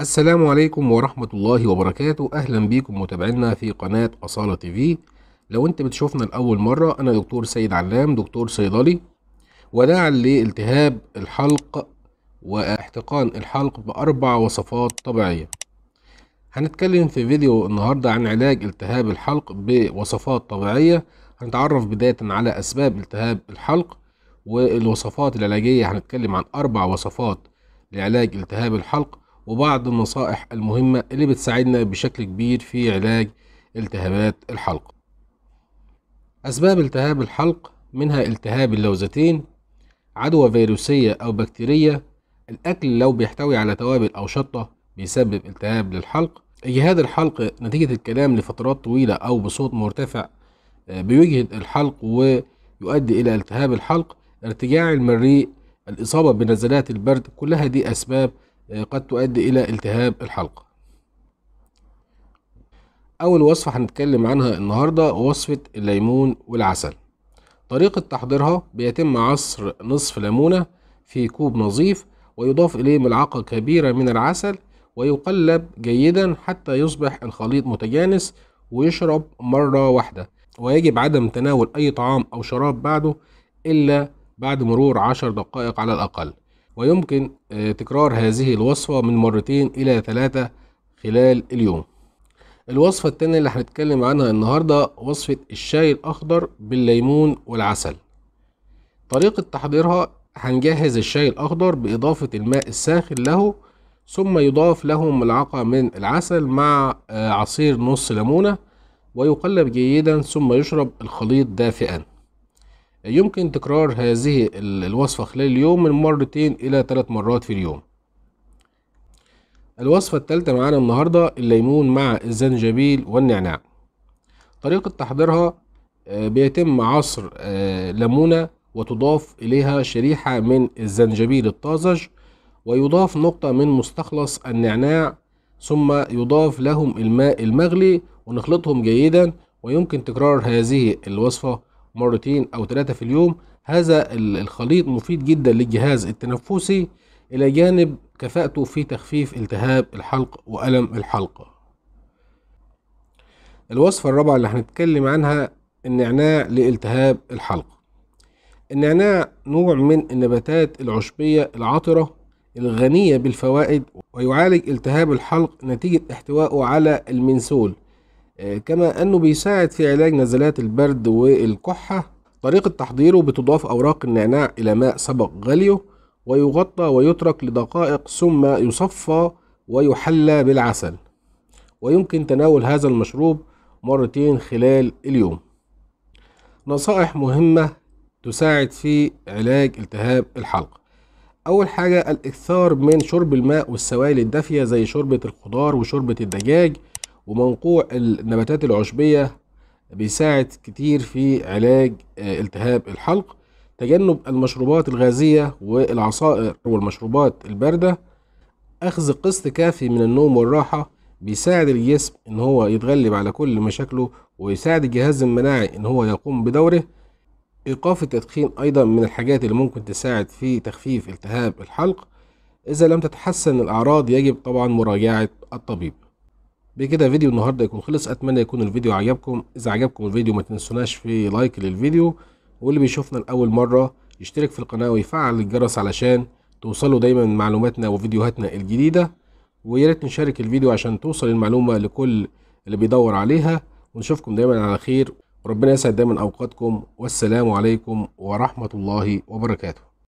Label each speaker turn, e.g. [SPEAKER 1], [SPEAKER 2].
[SPEAKER 1] السلام عليكم ورحمة الله وبركاته أهلا بيكم متابعينا في قناة أصالة تي في لو أنت بتشوفنا لأول مرة أنا دكتور سيد علام دكتور صيدلي وداعا لالتهاب الحلق واحتقان الحلق بأربع وصفات طبيعية هنتكلم في فيديو النهاردة عن علاج التهاب الحلق بوصفات طبيعية هنتعرف بداية على أسباب التهاب الحلق والوصفات العلاجية هنتكلم عن أربع وصفات لعلاج التهاب الحلق وبعض النصائح المهمة اللي بتساعدنا بشكل كبير في علاج التهابات الحلق أسباب التهاب الحلق منها التهاب اللوزتين عدوى فيروسية أو بكتيرية الأكل لو بيحتوي على توابل أو شطة بيسبب التهاب للحلق اجهاد الحلق نتيجة الكلام لفترات طويلة أو بصوت مرتفع آه، بيجهد الحلق ويؤدي إلى التهاب الحلق ارتجاع المريء الإصابة بنزلات البرد كلها دي أسباب آه، قد تؤدي إلى التهاب الحلقة أول وصفة هنتكلم عنها النهاردة وصفة الليمون والعسل طريقة تحضيرها بيتم عصر نصف ليمونة في كوب نظيف ويضاف إليه ملعقة كبيرة من العسل ويقلب جيدا حتى يصبح الخليط متجانس ويشرب مرة واحدة ويجب عدم تناول أي طعام أو شراب بعده إلا بعد مرور عشر دقائق على الأقل ويمكن آه، تكرار هذه الوصفة من مرتين إلى ثلاثة خلال اليوم الوصفة التانية اللي هنتكلم عنها النهاردة وصفة الشاي الأخضر بالليمون والعسل طريقة تحضيرها هنجهز الشاي الأخضر بإضافة الماء الساخن له ثم يضاف له ملعقة من العسل مع آه، عصير نص ليمونة ويقلب جيدا ثم يشرب الخليط دافئا يمكن تكرار هذه الوصفة خلال اليوم من مرتين إلى ثلاث مرات في اليوم الوصفة الثالثة معانا النهاردة الليمون مع الزنجبيل والنعناع طريقة تحضيرها آه، بيتم عصر آه، ليمونة وتضاف إليها شريحة من الزنجبيل الطازج ويضاف نقطة من مستخلص النعناع ثم يضاف لهم الماء المغلي ونخلطهم جيدا ويمكن تكرار هذه الوصفة مرتين أو ثلاثة في اليوم هذا الخليط مفيد جدا للجهاز التنفسي إلى جانب كفاءته في تخفيف التهاب الحلق وألم الحلق الوصفة الرابعة اللي هنتكلم عنها النعناع لالتهاب الحلق النعناع نوع من النباتات العشبية العطرة الغنية بالفوائد ويعالج التهاب الحلق نتيجة احتوائه على المنسول آه، كما أنه بيساعد في علاج نزلات البرد والكحة طريقة تحضيره بتضاف أوراق النعناع إلى ماء سبق غليه ويغطى ويترك لدقائق ثم يصفى ويحلى بالعسل ويمكن تناول هذا المشروب مرتين خلال اليوم نصائح مهمة تساعد في علاج التهاب الحلق أول حاجة الإكثار من شرب الماء والسوائل الدافية زي شوربة الخضار وشوربة الدجاج ومنقوع النباتات العشبية بيساعد كتير في علاج آه، التهاب الحلق تجنب المشروبات الغازية والعصائر والمشروبات الباردة أخذ قسط كافي من النوم والراحة بيساعد الجسم إن هو يتغلب على كل مشاكله ويساعد الجهاز المناعي إن هو يقوم بدوره إيقاف التدخين أيضا من الحاجات اللي ممكن تساعد في تخفيف التهاب الحلق إذا لم تتحسن الأعراض يجب طبعا مراجعة الطبيب بكده فيديو النهارده يكون خلص اتمنى يكون الفيديو عجبكم اذا عجبكم الفيديو ما تنسوناش في لايك للفيديو واللي بيشوفنا لاول مره يشترك في القناه ويفعل الجرس علشان توصلوا دايما معلوماتنا وفيديوهاتنا الجديده وياريت نشارك الفيديو عشان توصل المعلومه لكل اللي بيدور عليها ونشوفكم دايما على خير وربنا يسعد دايما اوقاتكم والسلام عليكم ورحمه الله وبركاته